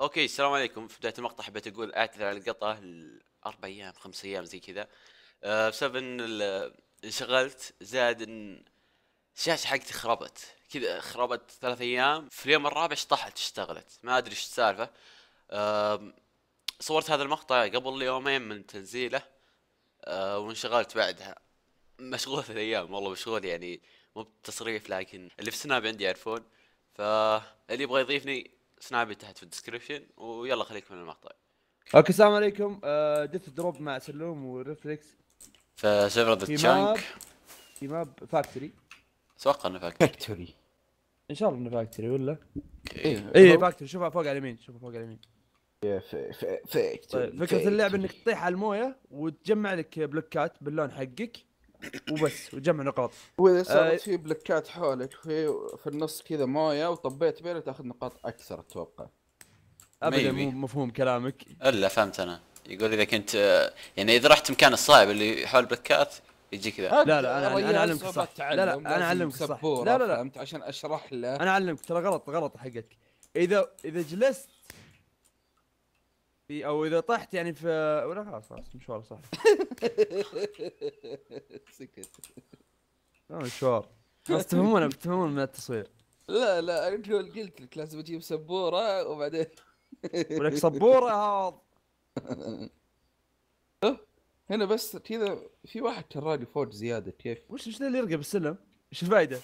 اوكي السلام عليكم في بدايه المقطع حبيت اقول اعتذر على القطع اربع ايام خمس ايام زي كذا أه بسبب ان انشغلت زاد ان الشاشه حقتي خربت كذا خربت ثلاث ايام في اليوم الرابع شطحت اشتغلت ما ادري ايش السالفه أه صورت هذا المقطع قبل يومين من تنزيله أه وانشغلت بعدها مشغول في الايام والله مشغول يعني مو بتصريف لكن اللي في السناب عندي يعرفون فاللي يبغى يضيفني سنابي تحت في الديسكربشن ويلا خليك من المقطع اوكي السلام عليكم آه، ديث دروب مع سلوم وريفلكس في سيفر ذا تشانك في ماب فاكتوري اتوقع انه فاكتوري فاكتوري ان شاء الله انه فاكتوري ولا؟ اي اي فاكتوري شوفها فوق على اليمين شوفها فوق على اليمين طيب، فكرة اللعبة انك تطيح على المويه وتجمع لك بلوكات باللون حقك وبس وجمع نقاط واذا آه، صار آه في بلوكات حولك في في النص كذا مويه وطبيت بينه تاخذ نقاط اكثر اتوقع ابدا مو مفهوم كلامك الا فهمت انا يقول اذا كنت يعني اذا رحت مكان الصعب اللي حول بلوكات يجي كذا لا لا انا انا اعلمك صح لا لا انا اعلمك صح لا لا لا عشان اشرح له انا اعلمك ترى غلط غلط حقتك اذا اذا جلست في او اذا طحت يعني في ولا خلاص خلاص مشوار صح سكت مشوار خلاص تفهمون تفهمون من التصوير لا لا انت قلت لك لازم اجيب سبوره وبعدين ولك سبوره هذا أه، هنا بس كذا في واحد كراني فوق زياده كيف وش وش اللي يرقى بالسلم؟ ايش الفائده؟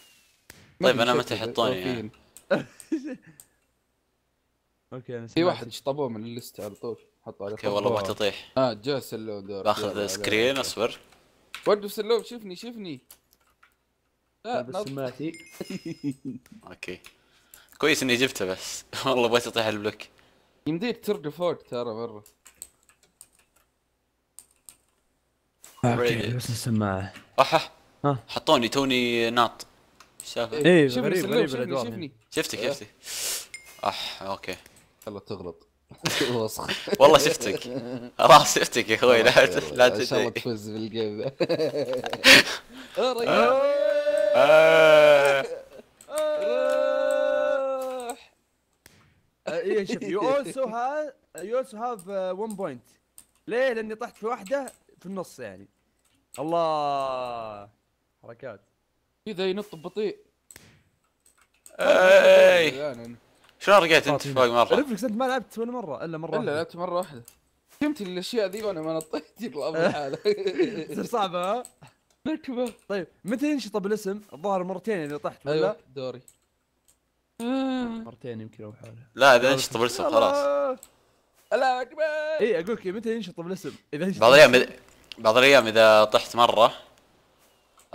طيب انا متى يحطوني اوكي في واحد شطبوه من الليست على طول حطه على اوكي والله ما تطيح اه جا سلو دور باخذ سكرين اصبر ودو سلو شفني شفني لا سماعتي اوكي كويس اني جبته بس والله بغيت اطيح البلوك يمديك ترقى فوق ترى مره اوكي بس السماعه احا حطوني توني ناط شاف ايه غريب غريب شفني شفتك أيوه. شفتك اح اوكي خلها تغلط وسخ والله شفتك خلاص شفتك يا اخوي لا لا ان شاء الله تفوز بالجيم ذا آه. آه. آه، اي شوف يو اولسو هاف يو اولسو هاف 1 بوينت ليه؟ لاني طحت في واحده في النص يعني الله حركات كذا ينط ببطيء اي شلون رقيت انت فوق مره؟ ريفلكس انت ما لعبت ولا مره الا مره الا لعبت مره واحده فهمت الاشياء ذي وانا ما نطيت يطلع بالحاله تصير صعبه ها؟ نكبه طيب متى ينشطب الاسم؟ الظاهر مرتين اذا طحت ولا أيوة دوري آه. مرتين يمكن او حوله لا اذا انشطب الاسم خلاص الله اكبر اي اقول لك متى ينشطب الاسم؟ اذا بعض الايام بعض الايام اذا طحت مره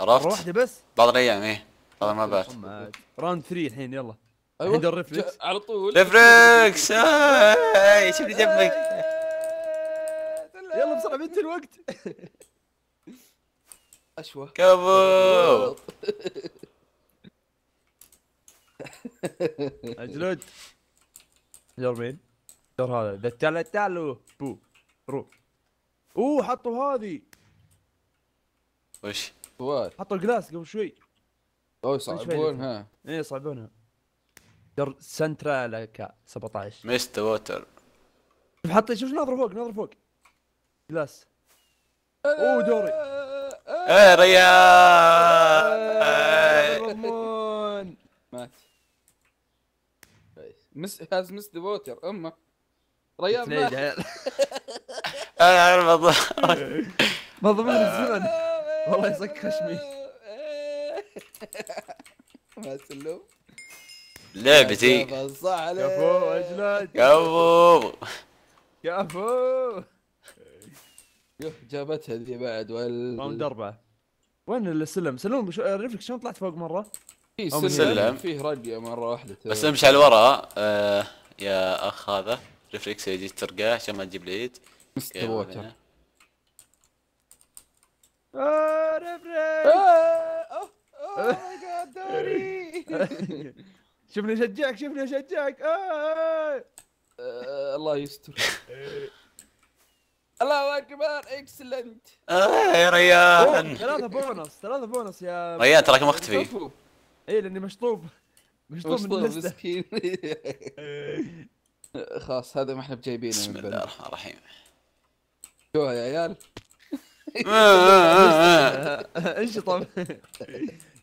عرفت؟ مره واحده بس؟ بعض الايام ايه هذا ما بات طيب، راوند 3 الحين يلا ايوه عنده الريفلكس على طول ريفلكس ايش جنبك يلا بسرعه بنت الوقت اشوى كفو اجلد دور مين؟ دور هذا ذا تعالوا بو رو اوه حطوا هذه وش؟ حطوا الجلاس قبل شوي اوه يصعبونها اي ايه يصعبونها در كا 17 ميست ووتر طيب، شوف حط شوف نظره فوق نظره فوق جلاس أه، اوه دوري ايه ريال أه، مات مس هاز مس ذا ووتر امه ريال مات انا عارف ما ضمن الزمن والله يسكر خشمي ما سلوم لعبتي كفو اجلد كفو كفو يوه جابتها ذي بعد وال راوند اربعه وين السلم؟ سلم ريفلكس شلون طلعت فوق مره؟ في سلم, سلم. فيه رقية مره واحده تبقى. بس امشي على ورا آه يا اخ هذا ريفلكس يجي ترقاه عشان ما تجيب العيد مستواك آه ريفلكس آه، اوه ماي جاد دوري شفنا شجعك شفنا شجعك آه. آه، الله يستر الله اكبر اكسلنت اه يا ريان ثلاثة بونص ثلاثة بونص يا ريان تراك مختفي اي لاني مشطوب مشطوب من مسكين خلاص هذا ما احنا بجايبينه بسم الله الرحمن الرحيم شو يا عيال انشطم آه، آه، آه،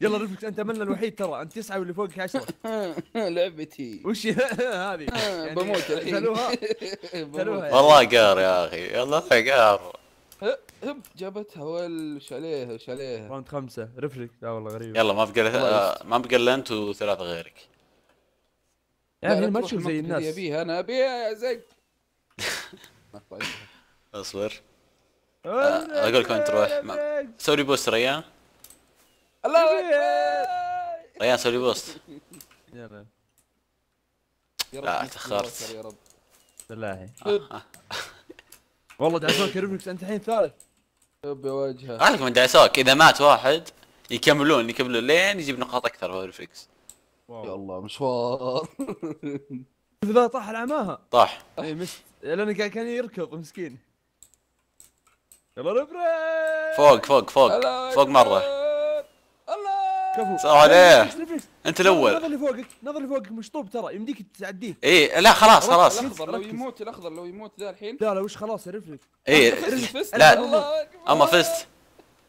يلا رفلكس انت ملنا الوحيد ترى انت تسعه واللي فوقك 10 لعبتي وش هذه يعني بموت الحين سالوها يعني. والله قار يا اخي والله قار هب جابتها وش عليها وش عليها راوند خمسه رفلك لا والله غريب يلا ما بقى ما بقى الا انت وثلاثه غيرك يا اخي ما تشوف زي الناس ابيها انا ابيها يا زق اصبر آه، اقول لكم انت روح سوي لي بوست ريان الله ريان سوي لي بوست يلا لا تاخرت بالله آه، آه. والله دعسوك يرفلكس انت الحين ثالث وجهه عليك من دعسوك اذا مات واحد يكملون يكملون لين يجيب نقاط اكثر هو ريفلكس يا الله مشوار ذا طاح على عماها طاح اي مش لانه كان يركض مسكين يلا ريفريكس فوق فوق فوق فوق مره كفو سلام عليه انت الاول نظر اللي فوقك نظر اللي فوقك مشطوب ترى يمديك تعديه اي لا خلاص خلاص الاخضر لو يموت الاخضر لو يموت ذا الحين لا لا وش خلاص ريفلك اي لا اما فزت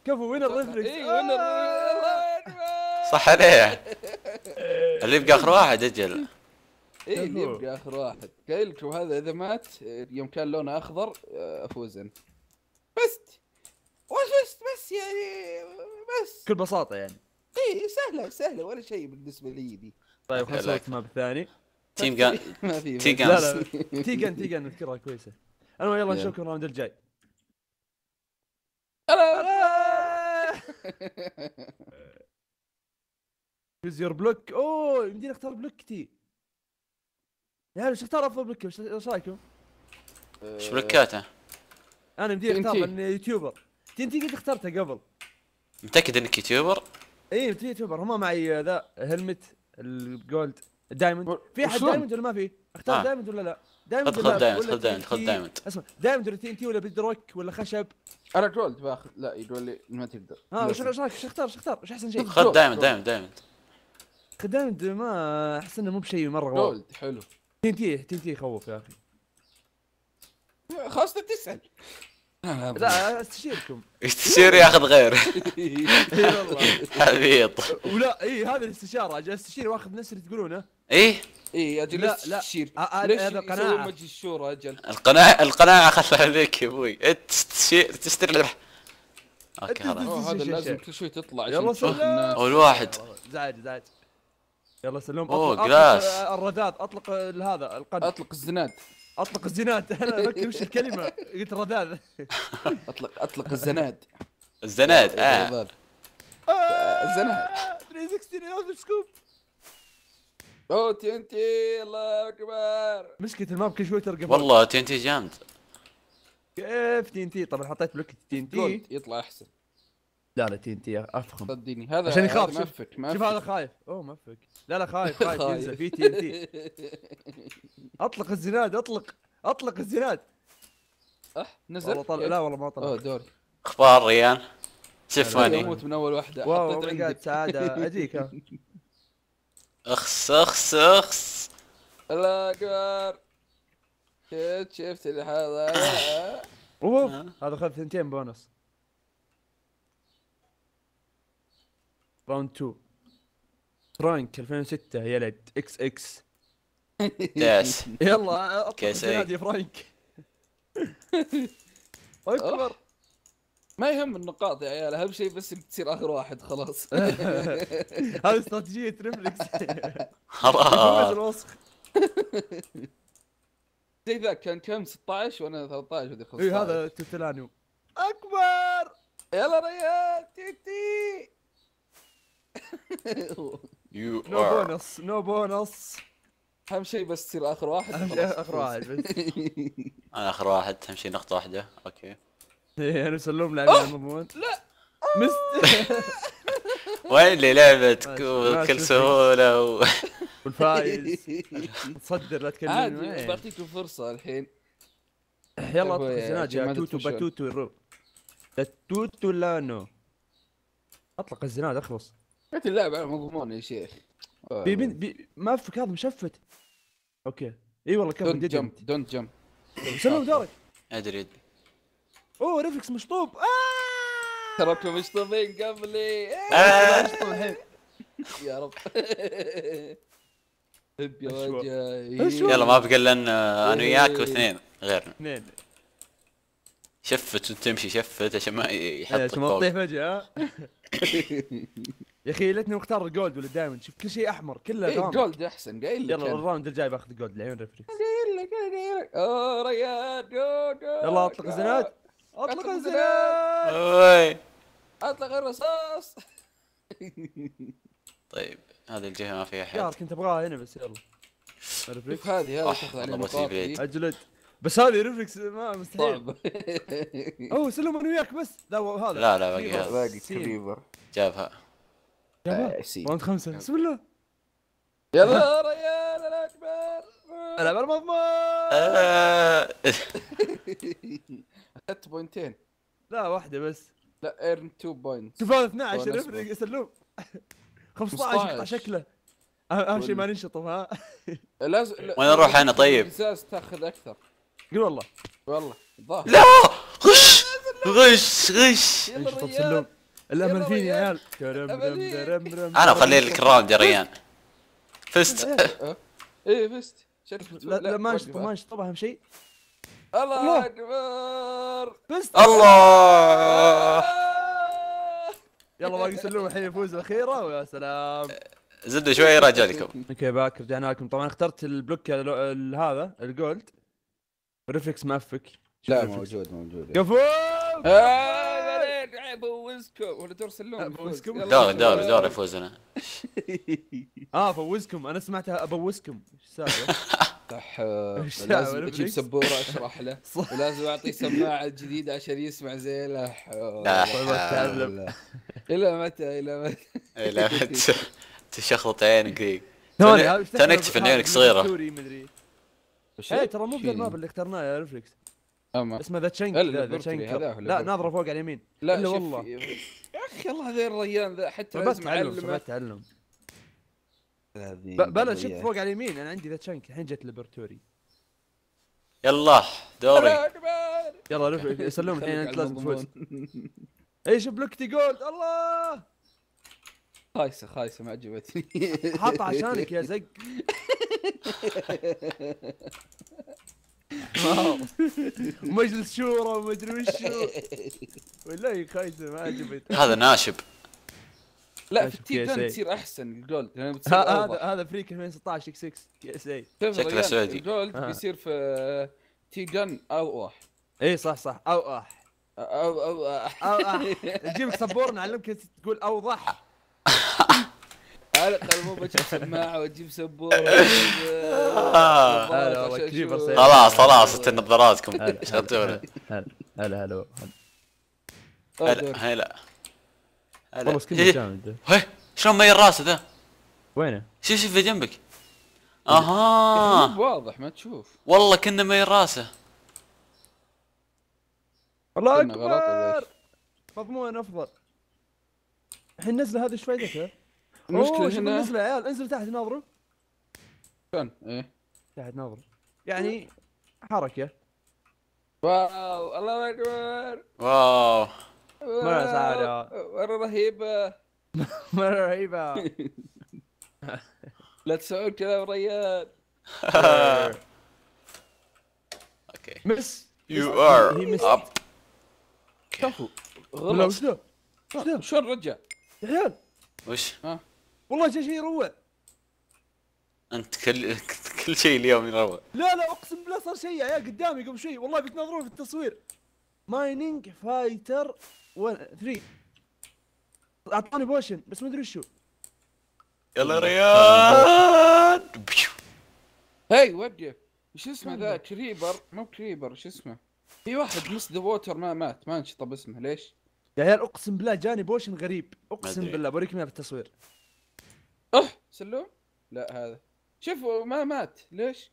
كفو وين طيب، الريفلكس اي وين صح عليه اللي يبقى اخر واحد اجل اي اللي يبقى اخر واحد قايل لك هذا اذا مات يوم كان لونه اخضر آه، افوز انت بس بس بس يعني بس كل بساطه يعني اي سهله سهله ولا شيء بالنسبه لي دي طيب خلينا نسوي الماب الثاني تيم جان ما في تيم جان لا لا تيجان تيجان نذكرها كويسه انا يلا نشوفكم الراوند الجاي شوز يور بلوك اوه يمديني اختار بلوكتي يا هلا شو اختار افضل بلوك ايش رايكم؟ ايش بلوكاته؟ انا مدير اختار اني يوتيوبر تنتي قد اخترتها قبل متاكد انك يوتيوبر؟ اي متى يوتيوبر هما معي ذا هلمت الجولد دايموند في احد دايموند ولا ما في؟ اختار آه. دايموند ولا لا؟ دايموند خذ دايموند خذ دايموند خذ دايموند اسمع دايموند ولا تي ولا بدروك ولا خشب انا جولد باخذ لا يقول لي ما تقدر ها وش رايك؟ ايش اختار؟ ايش اختار؟ ايش احسن شيء؟ خذ دايموند دايموند دايموند خذ دايموند ما احس انه مو بشيء مره جولد حلو تنتي تنتي يخوف يا اخي خلاص تسال لا استشيركم استشير ياخذ غير حبيط ولا اي هذا الاستشاره اجي استشير واخذ نفس اللي تقولونه ايه اي اجل لا لا هذا قناعه مجلس الشورى اجل القناعه القناعه خلها عليك يا ابوي تستشير تستر اوكي هذا هذا لازم كل شوي تطلع يلا سلام اول واحد زعج زعج يلا سلام اوه جلاس الرداد اطلق هذا القنب اطلق الزناد اطلق الزناد انا افكر وش الكلمه قلت رذاذ اطلق اطلق الزناد الزناد اه الزناد 360 ياخذ سكوب اوه تي ان تي الله اكبر مسكت الماب كل شوي ترقب والله تي ان تي جامد كيف تي ان تي طبعا حطيت بلوك تي ان تي يطلع احسن لا لا تي ان تي افخم صدقني هذا عشان يخاف شوف, مفك. مفك. شوف هذا خايف اوه ما افك لا لا خايف خايف ينزل في تي ان تي اطلق الزناد اطلق اطلق الزناد اح أه، نزل والله طلع لا والله ما طلع اوه دوري اخبار ريان شوف ماني اموت من اول واحده واو حطيت سعاده اجيك اخس اخس اخس الله اكبر شفت شفت اللي حاضر أه. هذا خذ ثنتين بونص راوند 2 فرانك 2006 يا لد اكس اكس يس يلا اطلق فرانك اكبر ما يهم النقاط يا عيال اهم شيء بس انك تصير اخر واحد خلاص هذه استراتيجيه تريبلكس خلاص زي ذاك كان كم 16 وانا 13 وذي 15 اي هذا توتلانيو اكبر يلا ريال تيتي يو نو بونص نو بونص اهم شيء بس تصير اخر واحد اهم شيء اخر واحد بس انا اخر واحد اهم شيء نقطة واحدة اوكي ايه انا سلوم لعبة مضمون لا مست وين اللي لعبتك بكل سهولة والفايز تصدر لا تكلمني عادي بعطيكم فرصة الحين يلا اطلق الزناد توتو باتوتو الرو توتو لا نو اطلق الزناد اخلص جت اللاعب على مضمون يا شيخ آه. بي بي ما في هذا مشفت اوكي اي والله كمل دونت جمب دونت جمب شنو دورك؟ ادري ادري اوه ريفلكس مشطوب آه! تراكم مشطوبين قبلي إيه، آه. يا رب هب يا وجهي يلا ما بقى الا انا إيه. وياك واثنين غيرنا اثنين شفت وتمشي شفت عشان ما يحط إيه، عشان ما تطيح فجأة يا اخي ليتني مختار الجولد ولا الدايموند شوف كل شيء احمر كله إيه جولد احسن قايل لك يلا الراوند الجاي باخذ جولد لعيون ريفري قايل لك قايل لك اوه ريان يلا اطلق الزناد اطلق الزناد اطلق الرصاص طيب هذه الجهه ما فيها حد كنت ابغاها هنا بس يلا ريفريكس هذه هذه تاخذ عليه اجلد بس هذه ريفلكس ما مستحيل اوه سلم انا وياك بس لا هذا لا لا باقي هذا باقي كليبر جابها آه، يلا خمسه بسم الله يلا يا ريال الاكبر العب المضمون اخذت آه. بوينتين لا واحده بس لا ايرن 2 بوينت شوف هذا 12 يفرق سلوم 15 شكله اهم شيء ما ننشطب ها لازم وين اروح انا طيب؟ الازاز تاخذ اكثر قول والله والله لا غش غش غش يلا الامل فيني يا عيال كرم انا مخلي إيه؟ لك الراوند يا ريان فزت أه؟ ايه فزت لا لا ما انشطه ما انشطه اهم شيء الله اكبر فزت الله يلا باقي سلوم الحين يفوز الاخيره ويا سلام زدوا شوي راجع لكم اوكي باك رجعنا لكم طبعا اخترت البلوك هذا الجولد ريفلكس ما فك لا موجود موجود قفول فوزكم ولا دور سلوم ابوزكم دور دور دور يفوز انا اه فوزكم انا سمعتها ابوزكم ايش السالفه؟ صح لازم اجيب سبوره اشرح له ولازم اعطي سماعه جديده عشان يسمع زين لا حول الى متى الى متى الى متى تشخلط عينك ذيك تونك ان عينك صغيره إيه، ترى مو بالماب اللي اخترناه يا ريفلكس أما. اسمه ذا تشنك ذا تشينك لا ناظره فوق على اليمين لا الا والله يا اخي الله هذا الريان ذا حتى بس تعلم ما تعلم بلا شفت فوق على اليمين انا عندي ذا تشينك الحين جت ليبرتوري يلا دوري يلا سلم الحين انت لازم تفوز ايش بلوكتي جولد الله خايسه خايسه ما عجبتني حاطه عشانك يا زق مجلس شورى ومدري وشو والله خايسه ما عجبت هذا ناشب لا في تي ثاني يعني تصير احسن الجولد هذا هذا فريك 2016 اكس اكس كي اس اي شكله سعودي الجولد آه. بيصير في تي جن اح اي صح صح او اح او او اح جيبك صبور نعلمك تقول اوضح علق الموبا اجيب سماعه واجيب سبوره خلاص خلاص انت نظاراتكم شطوره هلا هلا هلا هلا طيب، هلا والله سكيل جامد إيه. إيه، شلون ميل راسه ذا؟ وينه؟ شوف شوف جنبك إيه. اها واضح ما تشوف والله كنا ما راسه الله اكبر مضمون افضل الحين نزل هذه ايش فائدتها؟ المشكله هنا بالنسبة عيال انزل تحت ناظره كان ايه تحت ناظره يعني حركه واو الله اكبر واو مره سعاده مره رهيبه مره رهيبه لا تسوون كذا ريال اوكي مس يو ار اب غلط شلون رجع يا عيال وش؟ ها والله جاي شيء يروع انت كل كل شيء اليوم يروع لا لا اقسم بالله صار شيء يا عيال قدامي قبل شوي والله بتناظرون في التصوير مايننج فايتر 3 اعطاني بوشن بس ما ادري شو يلا ريان هاي وجه ايش اسمه ذا كريبر مو كريبر ايش اسمه في واحد مس ذا ووتر ما مات ما انشطب اسمه ليش؟ يا عيال اقسم بالله جاني بوشن غريب اقسم بالله بوريك اياه بالتصوير أه سلوم؟ لا هذا شوف ما مات ليش؟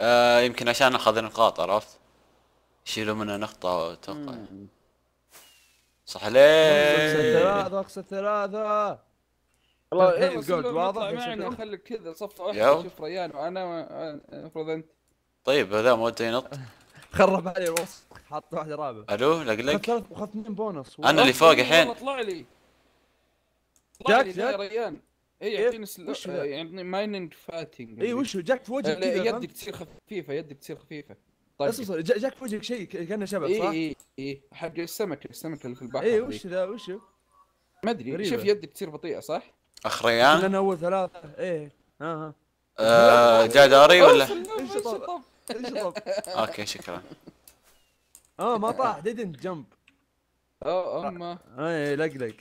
آه يمكن عشان اخذ نقاط عرفت؟ يشيلوا منه نقطة اتوقع صح ليه؟ ثلاثة اقصد ثلاثة والله الجولد واضح خليك كذا صف واحد شوف ريان وانا المفروض آه، انت طيب هذا ما ودي ينط خرب علي الوص حط واحد رابع الو لقلق لك واخذت اثنين بونص انا اللي فوق الحين طلع لي جاك جاك ريان اي إيه، يعطيني وش يعني مايننج فاتنج اي وش جاك في وجهك آه، يدك تصير خفيفه يدك تصير خفيفه طيب اصبر جاك في وجهك شيء كانه شبك إيه، صح؟ اي اي اي حق السمك السمك اللي في البحر اي وش ذا وش ما ادري شوف يدك تصير بطيئه صح؟ اخريان؟ انا اول ثلاثه إيه. ها ها آه، جا داري ولا؟ اوكي شكرا اه ما طاح ديدنت جمب اه اما اي لقلق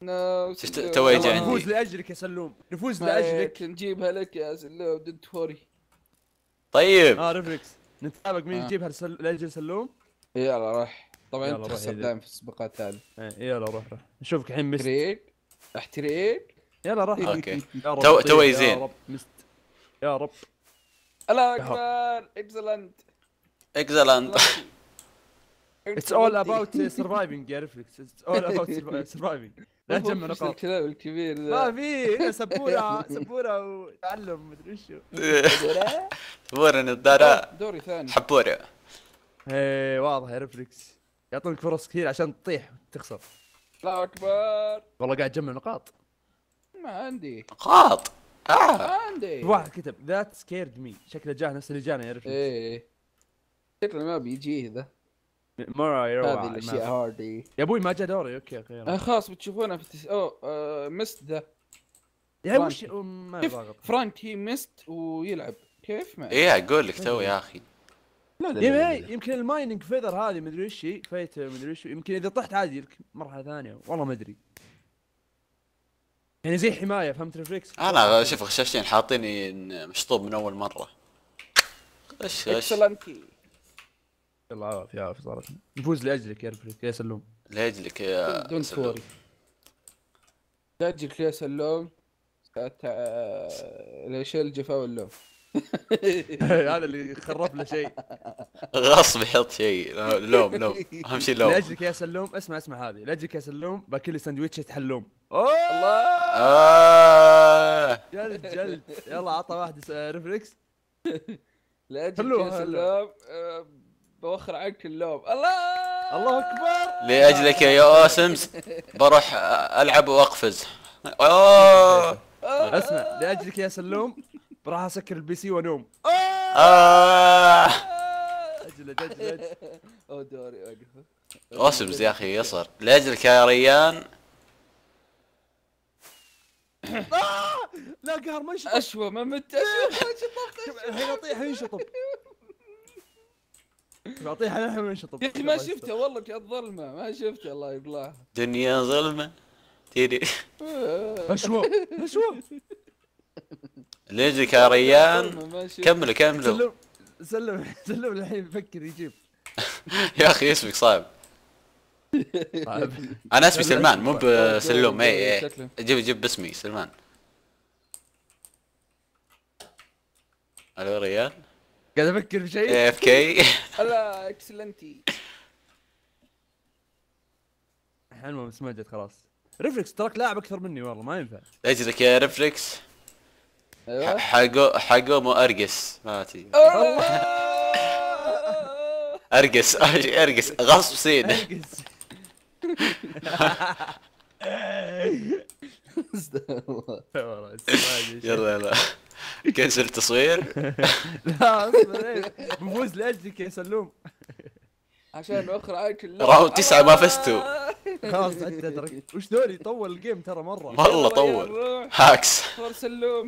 تو يجي عندي نفوز لاجلك يا سلوم نفوز طيب، لاجلك نجيبها لك يا سلوم دنت فوري طيب اه ريفلكس نتسابق مين آه. يجيبها لاجل سلوم يلا روح طبعا انت تخسر دائما في السباقات هذه إيه، يلا روح روح نشوفك الحين مست احتريق احتريق يلا روح اوكي تو تو زين مست يا رب الله اكبر اكسلنت اكسلنت اتس اول اباوت سرفايفنج يا رفلكس اتس اول اباوت سرفايفنج لا تجمع نقاط الكلام الكبير ذا ما في سبوره سبوره وتعلم مدري وشو سبوره نظاره دوري ثاني حبوره ايه واضح يا رفلكس يعطونك فرص كثير عشان تطيح تخسر الله اكبر والله قاعد تجمع نقاط ما عندي نقاط آه. ما عندي واحد كتب ذات سكيرد مي شكله جاه نفس اللي جانا يا ريفلكس ايه شكله ما بيجيه ذا مره يروح هذه الاشياء هاردي يا ابوي ما جاء دوري اوكي آه خلاص بتشوفونه في التس... او آه مست ذا يعني وش ما ضاغط فرانك هي مست ويلعب كيف ما ايه اقول لك تو يا اخي لا لا, يمكن المايننج فيذر هذه مدري ايش هي فايت مدري ايش يمكن اذا طحت عادي لك مرحله ثانيه والله ما ادري يعني زي حمايه فهمت ريفلكس انا شوف خشاشتين حاطيني مشطوب من اول مره ايش ايش يلا عافية عافية صارت نفوز لاجلك يا رفليك يا سلوم لاجلك يا دون سلوم لاجلك يا سلوم ساعتها آه، ليش الجفاء واللوم هذا اللي خرب له شيء غصب يحط شيء لوم لوم اهم شيء لوم لاجلك يا سلوم اسمع اسمع هذه لاجلك يا سلوم باكل لي سندويتش تحلوم اوه الله جلد جلد يلا عطى واحد آه، ريفلكس لاجلك يا سلوم آه، بوخر عنك اللوم الله الله اكبر لاجلك يا اوسمز بروح العب واقفز اوه اسمع لاجلك يا سلوم بروح اسكر البي سي وانوم آه. اجلد اجلد او دوري وقف اوسمز يا اخي يصر لاجلك يا ريان آه! لا قهر ما يشطب اشوى ما مت اشوى ما يشطب الحين يطيح ينشطب بعطيه حنا وانشطب يا اخي ما شفته والله كانت ظلمه ما شفته الله يبلاه دنيا ظلمه تيري مشوه مشوه ليجيك يا ريان كملوا كملوا سلم سلم الحين يفكر يجيب يا اخي اسمك صعب طيب. انا اسمي سلمان مو بسلوم طيب. اي اي جيب جيب باسمي سلمان الو ريان قاعد افكر في شيء اف كي لا اكسلنتي ما جت خلاص ريفلكس تراك لاعب اكثر مني والله ما ينفع أيوة. اجلك يا ريفلكس ايوه حقو حقو مو ارقص ما تي ارقص ارقص غصب سين ارقص يلا يلا كنسل التصوير لا اصبر إيه. بفوز لاجلك يا سلوم عشان اخر اخرج راوند تسعة ما فزتوا خلاص عدت وش دوري طول الجيم ترى مرة والله طول هاكس سلوم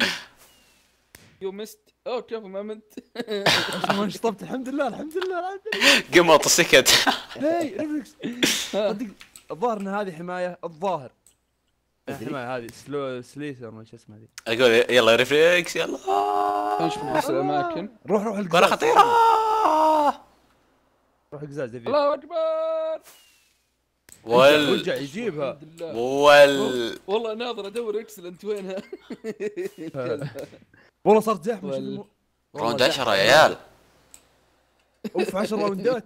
يو مست اوه كيف ما مت ما شطبت الحمد لله الحمد لله قمط سكت ليه ريفلكس الظاهر ان هذه حماية الظاهر احتمال هذه سلو سليسر ما شو اسمه ذي اقول يلا ريفليكس يلا نشوف نفس الاماكن روح روح القزاز كره خطيره روح القزاز الله اكبر وال رجع يجيبها وال والله ناظر ادور اكسلنت وينها والله صارت زحمه وال... راوند 10 يا عيال اوف 10 راوندات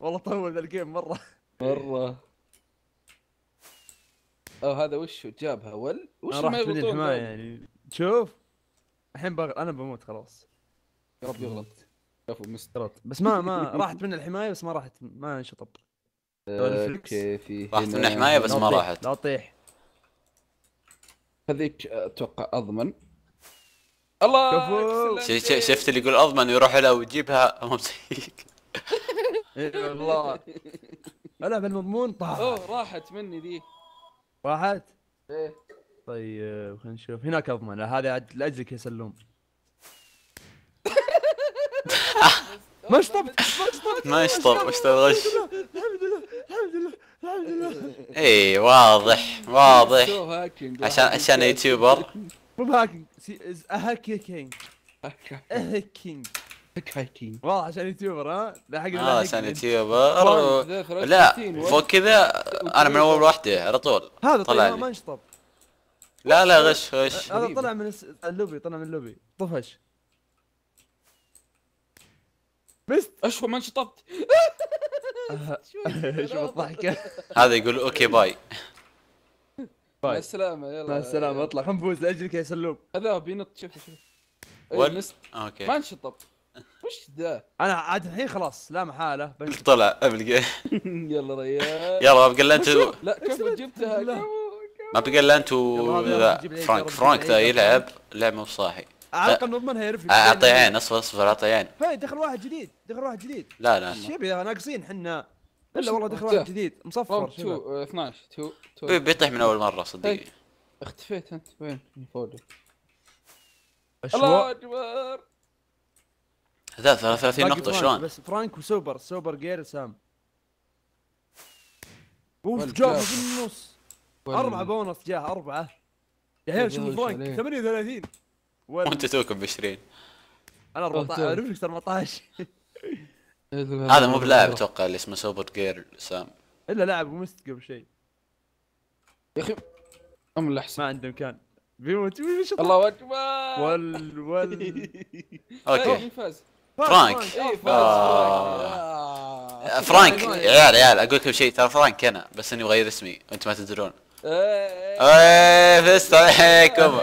والله طول ذا الجيم مره مره او هذا وش جابها ول وش أنا رحت من الحمايه يعني شوف الحين بغ... انا بموت خلاص يا رب يغلط مسترات بس ما ما راحت من الحمايه بس ما راحت ما انشطب آه، اوكي في راحت من الحمايه بس ما راحت لا تطيح هذيك اتوقع اضمن الله شفت اللي يقول اضمن ويروح لها ويجيبها امسك مسيك اي والله انا بالمضمون طاح اوه راحت مني ذي راحت؟ ايه طيب خلينا نشوف هناك اضمن هذا لاجلك يا سلوم ما شطبت ما يشطب وش تغش الحمد لله الحمد لله الحمد لله اي واضح واضح عشان عشان يوتيوبر مو هاكينج هاكينج هاكينج واضح والله عشان يوتيوبر ها لا اه عشان يوتيوبر لا فوق كذا انا من اول واحده على طول هذا طيب، طلع ما انشطب لا لا غش غش هذا طلع من اللوبي طلع من اللوبي طفش بس اشوف ما انشطبت شوف الضحكه هذا يقول اوكي باي باي مع السلامه يلا مع السلامه اطلع نفوز لاجلك يا سلوب هذا بينط شوف شوف إيه، آه، اوكي ما انشطبت وش ذا؟ انا عاد الحين خلاص لا محاله طلع ابلقى يلا ريال يلا بقى انت لا كيف جبتها؟ ما بقى الا انت فرانك فرانك ذا يلعب لعبه مو صاحي على الاقل نضمنها يعرف اعطي عين اصبر اصبر اعطي عين هاي دخل واحد جديد دخل واحد جديد لا لا شباب ناقصين احنا الا والله دخل واحد جديد مصفر 12 2 آه، إيه، بيطيح من اول مره صدقني طيب، اختفيت انت وين فوقك الله اكبر 33 نقطة شلون؟ بس فرانك وسوبر سوبر جير سام اوف جابه في النص أربعة بونص جاه أربعة يا عيال شوف فرانك 38 وانت توك ب 20 انا 14 رفلكس 14 هذا مو بلاعب اتوقع اللي اسمه سوبر جير سام الا لاعب ومست قبل شيء يا اخي ام الاحسن ما عنده امكان بيموت الله اكبر وال وال اوكي فاز فرانك فرانك عيال عيال اقول لكم شيء ترى فرانك انا بس اني مغير اسمي وانتم ما تدرون ايه فزت عليكم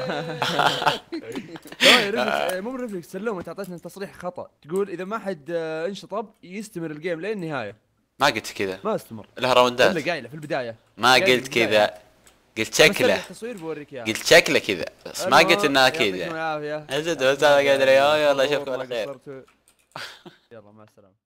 مو سلوم انت اعطتنا تصريح خطا تقول اذا ما حد انشطب يستمر الجيم لين النهايه ما قلت كذا ما استمر لها راوندات الا قايله في البدايه ما قلت كذا قلت شكله التصوير بوريك اياه قلت شكله كذا بس ما قلت انها كذا يعطيكم العافيه ازيد والله اشوفكم على خير يلا مع السلامه